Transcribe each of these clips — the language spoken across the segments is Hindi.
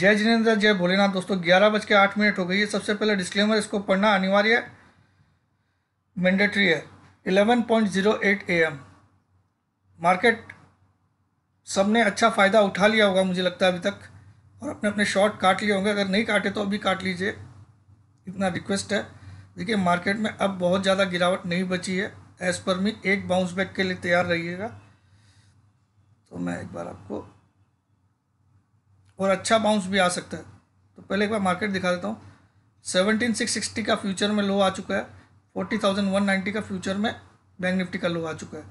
जय जिनेन्द्र जय भोलेनाथ दोस्तों ग्यारह बज के आठ मिनट हो गई है सबसे पहले डिस्क्लेमर इसको पढ़ना अनिवार्य है मैंडेटरी है eleven point zero eight A M market सबने अच्छा फ़ायदा उठा लिया होगा मुझे लगता है अभी तक और अपने अपने शॉर्ट काट लिए होंगे अगर नहीं काटे तो अभी काट लीजिए इतना रिक्वेस्ट है देखिए मार्केट में अब बहुत ज़्यादा गिरावट नहीं बची है एज़ पर मी एक बाउंस बैक के लिए तैयार रहिएगा तो मैं एक बार आपको और अच्छा बाउंस भी आ सकता है तो पहले एक बार मार्केट दिखा देता हूँ सेवनटीन सिक्स सिक्सटी का फ्यूचर में लो आ चुका है फोर्टी थाउजेंड वन नाइन्टी का फ्यूचर में बैंक निफ्टी का लो आ चुका है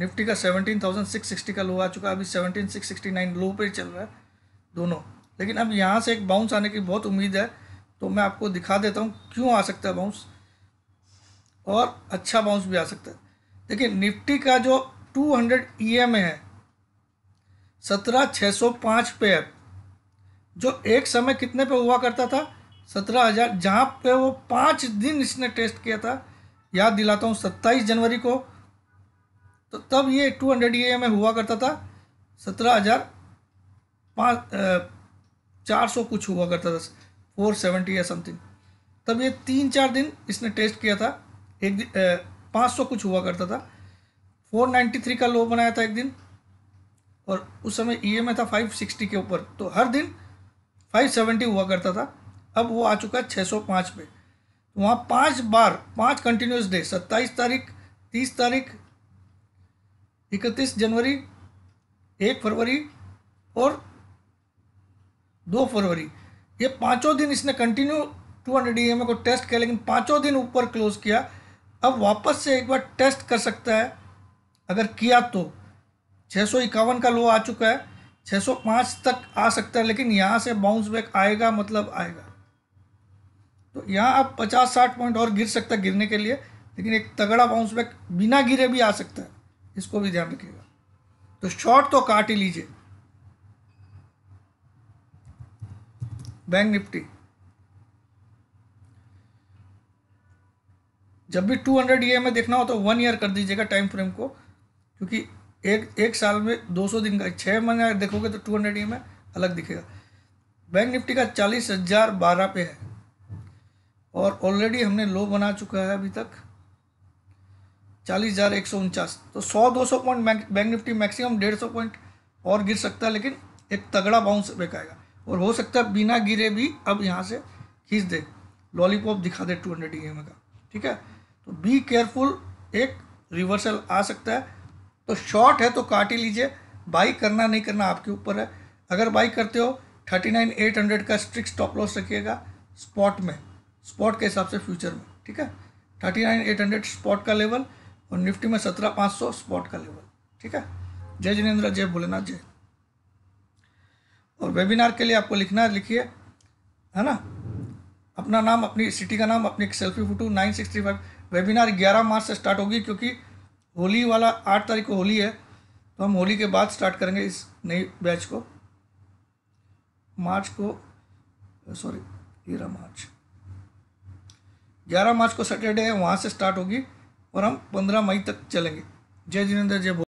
निफ्टी का सेवनटीन थाउजेंड सिक्स सिक्सटी का लो आ चुका है अभी seventeen six sixty nine low पर चल रहा है दोनों लेकिन अब यहाँ से एक बाउंस आने की बहुत उम्मीद है तो मैं आपको दिखा देता हूँ क्यों आ सकता है बाउंस और अच्छा बाउंस भी आ सकता है देखिए निफ्टी का जो टू हंड्रेड एम ए है सत्रह छः सौ पाँच पे है जो एक समय कितने पे हुआ करता था सत्रह हज़ार जहाँ पे वो पाँच दिन इसने टेस्ट किया था याद दिलाता हूँ सत्ताईस जनवरी को तो तब ये टू हंड्रेड ई में हुआ करता था सत्रह हज़ार पाँच चार सौ कुछ हुआ करता था फोर सेवेंटी या समथिंग तब ये तीन चार दिन इसने टेस्ट किया था एक दिन पाँच सौ कुछ हुआ करता था फोर नाइन्टी थ्री का लो बनाया था एक दिन और उस समय ई e एम था फाइव सिक्सटी के ऊपर तो हर दिन 570 हुआ करता था अब वो आ चुका है 605 पे तो वहाँ पाँच बार पाँच कंटिन्यूस डे सत्ताईस तारीख तीस तारीख इकतीस जनवरी एक फरवरी और दो फरवरी ये पाँचों दिन इसने कंटिन्यू टू हंड्रेड को टेस्ट किया लेकिन पाँचों दिन ऊपर क्लोज किया अब वापस से एक बार टेस्ट कर सकता है अगर किया तो छः सौ इक्यावन का लो आ चुका है 605 तक आ सकता है लेकिन यहाँ से बाउंस बैक आएगा मतलब आएगा तो यहाँ आप 50-60 पॉइंट और गिर सकता है गिरने के लिए लेकिन एक तगड़ा बाउंस बैक बिना गिरे भी आ सकता है इसको भी ध्यान रखिएगा तो शॉर्ट तो काट ही लीजिए बैंक निफ्टी जब भी 200 हंड्रेड ई देखना हो तो वन ईयर कर दीजिएगा टाइम फ्रेम को क्योंकि एक एक साल में 200 दिन का छः महीने देखोगे तो 200 ई में अलग दिखेगा बैंक निफ्टी का चालीस हज़ार बारह पे है और ऑलरेडी हमने लो बना चुका है अभी तक चालीस हज़ार एक सौ उनचास तो सौ दो सौ पॉइंट बैंक निफ्टी मैक्सिमम डेढ़ सौ पॉइंट और गिर सकता है लेकिन एक तगड़ा बाउंस बैक आएगा और हो सकता है बिना गिरे भी अब यहाँ से खींच दे लॉलीपॉप दिखा दे टू हंड्रेड ई का ठीक है तो बी केयरफुल एक रिवर्सल आ सकता है तो शॉर्ट है तो काट ही लीजिए बाई करना नहीं करना आपके ऊपर है अगर बाई करते हो थर्टी नाइन एट हंड्रेड का स्ट्रिक्ट स्टॉप लॉस रखिएगा स्पॉट में स्पॉट के हिसाब से फ्यूचर में ठीक है thirty nine eight hundred spot का लेवल और निफ्टी में सत्रह पाँच सौ स्पॉट का लेवल ठीक है जय जिनेन्द्र जय भोलेनाथ जय और वेबिनार के लिए आपको लिखना है लिखिए है ना अपना नाम अपनी सिटी का नाम अपनी selfie photo nine sixty five webinar ग्यारह मार्च से स्टार्ट होगी क्योंकि होली वाला आठ तारीख को होली है तो हम होली के बाद स्टार्ट करेंगे इस नई बैच को मार्च को सॉरी तेरह मार्च ग्यारह मार्च को सैटरडे है वहाँ से स्टार्ट होगी और हम पंद्रह मई तक चलेंगे जय जिनेंद्र जय